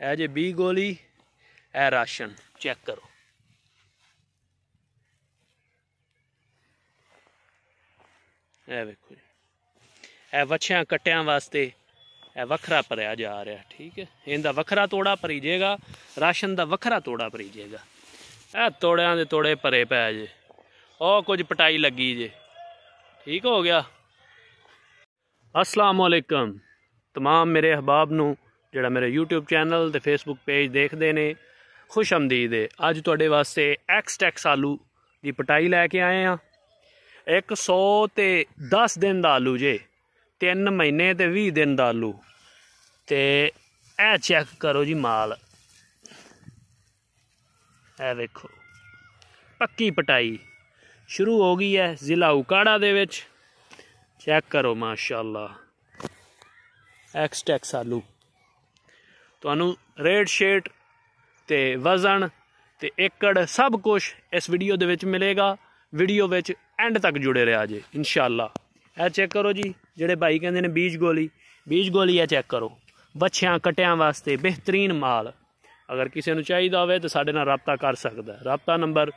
ਇਹ ਜੇ 20 ਗੋਲੀ ਇਹ ਰਾਸ਼ਨ ਚੈੱਕ ਕਰੋ ਇਹ ਵੇਖੋ ਜੀ ਇਹ ਵਛਿਆਂ ਕਟਿਆਂ ਵਾਸਤੇ ਇਹ ਵੱਖਰਾ ਭਰਿਆ ਜਾ ਰਿਹਾ ਠੀਕ ਹੈ ਇਹਦਾ ਵੱਖਰਾ ਤੋੜਾ ਭਰੀ ਜਾਏਗਾ ਰਾਸ਼ਨ ਦਾ ਵੱਖਰਾ ਤੋੜਾ ਭਰੀ ਜਾਏਗਾ ਇਹ ਤੋੜਿਆਂ ਦੇ ਤੋੜੇ ਭਰੇ ਪੈ ਜੇ ਉਹ ਕੁਝ ਪਟਾਈ ਲੱਗੀ ਜੇ ਠੀਕ ਹੋ ਗਿਆ ਅਸਲਾਮੁਅਲੈਕਮ तमाम मेरे अहबाब ਨੂੰ ਜਿਹੜਾ ਮੇਰਾ YouTube ਚੈਨਲ ਤੇ Facebook ਪੇਜ ਦੇਖਦੇ ਨੇ ਖੁਸ਼ ਆਮਦੀਦ ਹੈ ਅੱਜ ਤੁਹਾਡੇ ਵਾਸਤੇ ਐਕਸਟੈਕਸ ਆਲੂ ਦੀ ਪਟਾਈ ਲੈ ਕੇ ਆਏ ਆ 100 ਤੇ 10 ਦਿਨ ਦਾ ਆਲੂ ਜੇ 3 ਮਹੀਨੇ ਤੇ 20 ਦਿਨ ਦਾ ਆਲੂ ਤੇ ਇਹ ਚੈੱਕ ਕਰੋ ਜੀ ਮਾਲ ਇਹ ਵੇਖੋ ਪੱਕੀ ਪਟਾਈ ਸ਼ੁਰੂ ਹੋ ਗਈ ਹੈ ਜ਼ਿਲ੍ਹਾ ਉਕਾੜਾ ਦੇ ਵਿੱਚ ਚੈੱਕ ਕਰੋ ਮਾਸ਼ਾਅੱਲਾ ਐਕਸਟੈਕਸ ਆਲੂ ਤੁਹਾਨੂੰ ਰੇਟ ਸ਼ੇਟ ਤੇ ਵਜ਼ਨ ਤੇ ਏਕੜ ਸਭ ਕੁਝ ਇਸ ਵੀਡੀਓ ਦੇ ਵਿੱਚ ਮਿਲੇਗਾ ਵੀਡੀਓ ਵਿੱਚ ਐਂਡ ਤੱਕ ਜੁੜੇ ਰਿਹਾ ਜੇ ਇਨਸ਼ਾਅੱਲਾ ਇਹ ਚੈੱਕ ਕਰੋ ਜੀ ਜਿਹੜੇ ਭਾਈ ਕਹਿੰਦੇ ਨੇ ਬੀਜ ਗੋਲੀ ਬੀਜ ਗੋਲੀ ਇਹ ਚੈੱਕ ਕਰੋ ਬੱਚਿਆਂ ਕਟਿਆਂ ਵਾਸਤੇ ਬਿਹਤਰੀਨ ਮਾਲ ਅਗਰ ਕਿਸੇ ਨੂੰ ਚਾਹੀਦਾ ਹੋਵੇ ਤਾਂ ਸਾਡੇ ਨਾਲ رابطہ ਕਰ ਸਕਦਾ ਹੈ رابطہ ਨੰਬਰ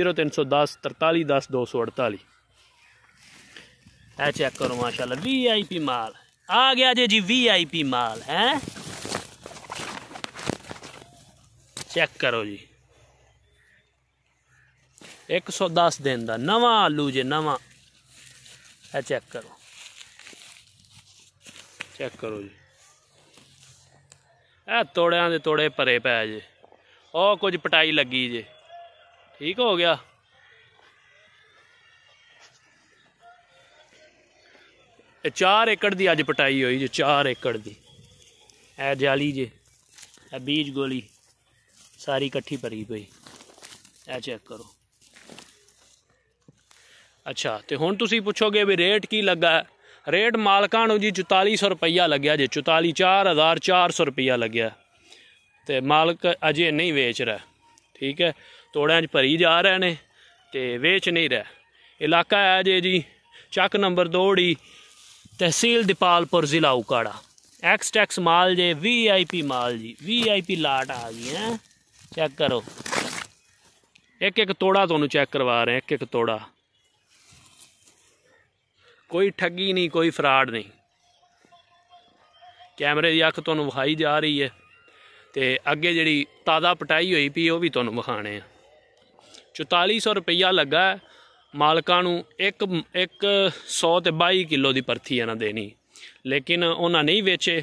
0310 4310 ਇਹ ਚੈੱਕ ਕਰੋ ਮਾਸ਼ਾਅੱਲਾ ਵੀਆਈਪੀ ਮਾਲ ਆ ਗਿਆ ਜੀ ਜੀ ਵੀਆਈਪੀ ਮਾਲ ਹੈ ਚੈੱਕ ਕਰੋ ਜੀ 110 ਦਿਨ ਦਾ ਨਵਾਂ ਆਲੂ ਜੇ ਨਵਾਂ ਇਹ ਚੈੱਕ ਕਰੋ ਚੈੱਕ ਕਰੋ ਜੀ ਇਹ ਤੋੜਿਆਂ ਦੇ ਤੋੜੇ ਭਰੇ ਪੈ ਜੇ ਉਹ ਕੁਝ ਪਟਾਈ ਲੱਗੀ ਜੇ ਠੀਕ ਹੋ ਗਿਆ ਇਹ 4 ਏਕੜ ਦੀ ਅੱਜ ਪਟਾਈ ਹੋਈ ਜੇ 4 ਏਕੜ ਦੀ ਇਹ ਜਾਲੀ ਜੇ ਇਹ ਬੀਜ ਗੋਲੀ ਸਾਰੀ ਇਕੱਠੀ ਭਰੀ ਪਈ ਇਹ ਚੈੱਕ ਕਰੋ ਅੱਛਾ ਤੇ ਹੁਣ ਤੁਸੀਂ ਪੁੱਛੋਗੇ ਵੀ ਰੇਟ ਕੀ ਲੱਗਾ ਰੇਟ ਮਾਲਕਾਂ ਨੂੰ ਜੀ 4400 ਰੁਪਇਆ ਲੱਗਿਆ ਜੇ 44400 ਰੁਪਇਆ ਲੱਗਿਆ ਤੇ ਮਾਲਕ ਅਜੇ ਨਹੀਂ ਵੇਚ ਰਿਹਾ ਠੀਕ ਹੈ ਤੋੜਾਂ 'ਚ ਭਰੀ ਜਾ ਰਹੇ ਨੇ ਤੇ ਵੇਚ ਨਹੀਂ ਰਿਹਾ ਇਲਾਕਾ ਹੈ ਜੇ ਜੀ ਚੱਕ ਨੰਬਰ 2 ੜੀ ਤਹਿਸੀਲ ਦੀਪਾਲਪੁਰ ਜ਼ਿਲ੍ਹਾ ਉਕਾੜਾ ਐਕਸ ਟੈਕਸ ਮਾਲ ਜੇ ਵੀਆਈਪੀ ਮਾਲ ਜੀ ਵੀਆਈਪੀ ਲਾਟ ਆ ਗਈ ਹੈ ਚੈੱਕ ਕਰੋ ਇੱਕ ਇੱਕ ਤੋੜਾ ਤੁਹਾਨੂੰ ਚੈੱਕ ਕਰਵਾ ਰਹੇ ਇੱਕ ਇੱਕ ਤੋੜਾ ਕੋਈ ਠੱਗੀ ਨਹੀਂ ਕੋਈ ਫਰਾਡ ਨਹੀਂ ਕੈਮਰੇ ਦੀ ਅੱਖ ਤੁਹਾਨੂੰ ਵਿਖਾਈ ਜਾ ਰਹੀ ਹੈ ਤੇ ਅੱਗੇ ਜਿਹੜੀ ਤਾਜ਼ਾ ਪਟਾਈ ਹੋਈ ਪਈ ਉਹ ਵੀ ਤੁਹਾਨੂੰ ਵਿਖਾਣੇ ਆ 4400 ਰੁਪਇਆ ਲੱਗਾ ਮਾਲਕਾਂ ਨੂੰ ਇੱਕ 100 ਤੇ 22 ਕਿਲੋ ਦੀ ਪਰਥੀ ਇਹਨਾਂ ਦੇਣੀ ਲੇਕਿਨ ਉਹਨਾਂ ਨਹੀਂ ਵੇਚੇ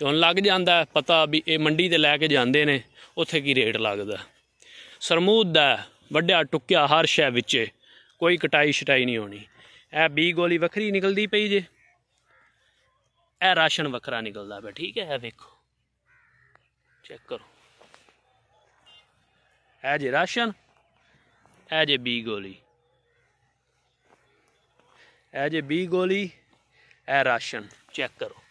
ਤੇ ਹੁਣ ਲੱਗ ਜਾਂਦਾ ਪਤਾ ਵੀ ਇਹ ਮੰਡੀ ਤੇ ਲੈ ਕੇ ਜਾਂਦੇ ਨੇ ਉੱਥੇ ਕੀ ਰੇਟ ਲੱਗਦਾ ਸਰਮੂਦ ਦਾ ਵੱਡਿਆ ਟੁੱਕਿਆ ਹਰ ਸ਼ੈ ਵਿੱਚ ਕੋਈ ਕਟਾਈ ਛਟਾਈ ਨਹੀਂ ਹੋਣੀ ਇਹ ਬੀ ਗੋਲੀ ਵੱਖਰੀ ਨਿਕਲਦੀ ਪਈ ਜੇ ਇਹ ਰਾਸ਼ਨ ਵੱਖਰਾ ਨਿਕਲਦਾ ਪਿਆ ਠੀਕ ਹੈ ਇਹ ਵੇਖੋ ਚੈੱਕ ਕਰੋ ਇਹ ਜੇ ਰਾਸ਼ਨ ਇਹ ਜੇ ਬੀ ਗੋਲੀ ਇਹ ਜੇ ਬੀ ਗੋਲੀ ਇਹ ਰਾਸ਼ਨ ਚੈੱਕ ਕਰੋ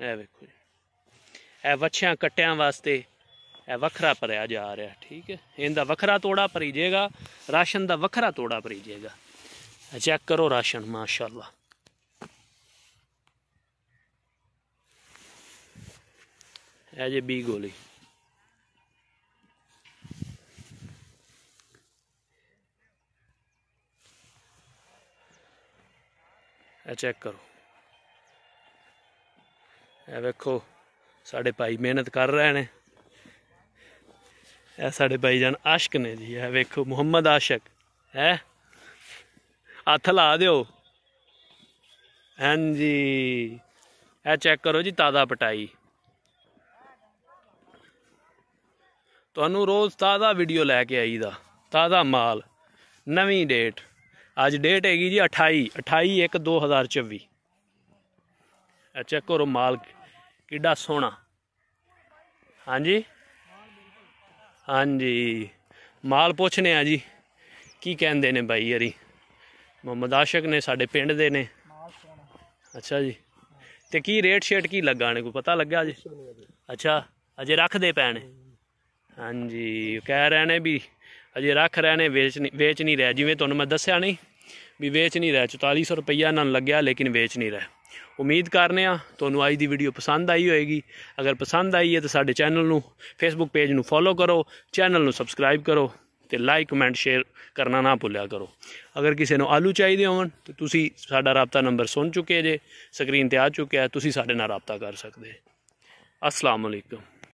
ਇਹ ਵੇਖੋ ਜੀ ਇਹ ਵੱਛਿਆਂ ਕੱਟਿਆਂ ਵਾਸਤੇ ਇਹ ਵੱਖਰਾ ਭਰਿਆ ਜਾ ਰਿਹਾ ਠੀਕ ਹੈ ਇਹਦਾ ਵੱਖਰਾ ਤੋੜਾ ਭਰੀ ਜਾਏਗਾ ਰਾਸ਼ਨ ਦਾ ਵੱਖਰਾ ਤੋੜਾ ਭਰੀ ਜਾਏਗਾ ਚੈੱਕ ਕਰੋ ਰਾਸ਼ਨ ਮਾਸ਼ਾਅੱਲਾ ਇਹ ਜੇ ਬੀ ਗੋਲੀ ਚੈੱਕ ਕਰੋ ਇਹ ਵੇਖੋ ਸਾਡੇ ਭਾਈ ਮਿਹਨਤ ਕਰ ਰਹੇ ਨੇ ਇਹ ਸਾਡੇ ਭਾਈ ਜਾਨ ਆਸ਼ਕ ਨੇ ਜੀ ਇਹ ਵੇਖੋ ਮੁਹੰਮਦ ਆਸ਼ਕ ਹੈ ਹੱਥ ਲਾ ਦਿਓ ਹਾਂਜੀ ਇਹ ਚੈੱਕ ਕਰੋ ਜੀ ਤਾਜ਼ਾ ਪਟਾਈ ਤੁਹਾਨੂੰ ਰੋਜ਼ ਤਾਜ਼ਾ ਵੀਡੀਓ ਲੈ ਕੇ ਆਈਦਾ ਤਾਜ਼ਾ ਮਾਲ ਨਵੀਂ ਡੇਟ ਅੱਜ ਡੇਟ ਹੈਗੀ ਜੀ 28 28 1 2024 ਚੈੱਕ ਕਰੋ ਮਾਲ ਕਿੱਡਾ ਸੋਹਣਾ ਹਾਂਜੀ ਹਾਂਜੀ ਮਾਲ ਪੁੱਛਨੇ ਆ ਜੀ ਕੀ ਕਹਿੰਦੇ ਨੇ ਬਾਈ ਯਾਰੀ ਮੁਹੰਮਦ ਆਸ਼ਕ ਨੇ ਸਾਡੇ ਪਿੰਡ ਦੇ ਨੇ ਅੱਛਾ ਜੀ ਤੇ ਕੀ ਰੇਟ ਸ਼ੇਟ ਕੀ ਲੱਗਾ ਨੇ ਕੋਈ ਪਤਾ ਲੱਗਾ ਜੀ ਅੱਛਾ ਅਜੇ ਰੱਖਦੇ ਪੈਣੇ ਹਾਂਜੀ ਕਹਿ ਰਹੇ ਨੇ ਵੀ ਅਜੇ ਰੱਖ ਰਹੇ ਨੇ ਵੇਚ ਨਹੀਂ ਵੇਚ ਨਹੀਂ ਰਿਹਾ ਜਿਵੇਂ ਤੁਹਾਨੂੰ ਮੈਂ ਦੱਸਿਆ ਨਹੀਂ ਵੀ ਵੇਚ ਨਹੀਂ ਰਿਹਾ 4400 ਰੁਪਈਆ ਨਾਲ ਲੱਗਿਆ ਲੇਕਿਨ ਵੇਚ ਨਹੀਂ ਰਿਹਾ ਉਮੀਦ ਕਰਨੇ ਆ ਤੁਹਾਨੂੰ ਅੱਜ ਦੀ ਵੀਡੀਓ ਪਸੰਦ ਆਈ ਹੋਏਗੀ ਅਗਰ ਪਸੰਦ ਆਈ ਹੈ ਤਾਂ ਸਾਡੇ ਚੈਨਲ ਨੂੰ ਫੇਸਬੁੱਕ ਪੇਜ ਨੂੰ ਫੋਲੋ ਕਰੋ ਚੈਨਲ ਨੂੰ ਸਬਸਕ੍ਰਾਈਬ ਕਰੋ ਤੇ ਲਾਈਕ ਕਮੈਂਟ ਸ਼ੇਅਰ ਕਰਨਾ ਨਾ ਭੁੱਲਿਆ ਕਰੋ ਅਗਰ ਕਿਸੇ ਨੂੰ ਆਲੂ ਚਾਹੀਦੇ ਹੋਣ ਤੇ ਤੁਸੀਂ ਸਾਡਾ ਰਾਬਤਾ ਨੰਬਰ ਸੁਣ ਚੁੱਕੇ ਜੇ ਸਕਰੀਨ ਤੇ ਆ ਚੁੱਕਿਆ ਤੁਸੀਂ ਸਾਡੇ ਨਾਲ ਰਾਬਤਾ ਕਰ ਸਕਦੇ ਅਸਲਾਮ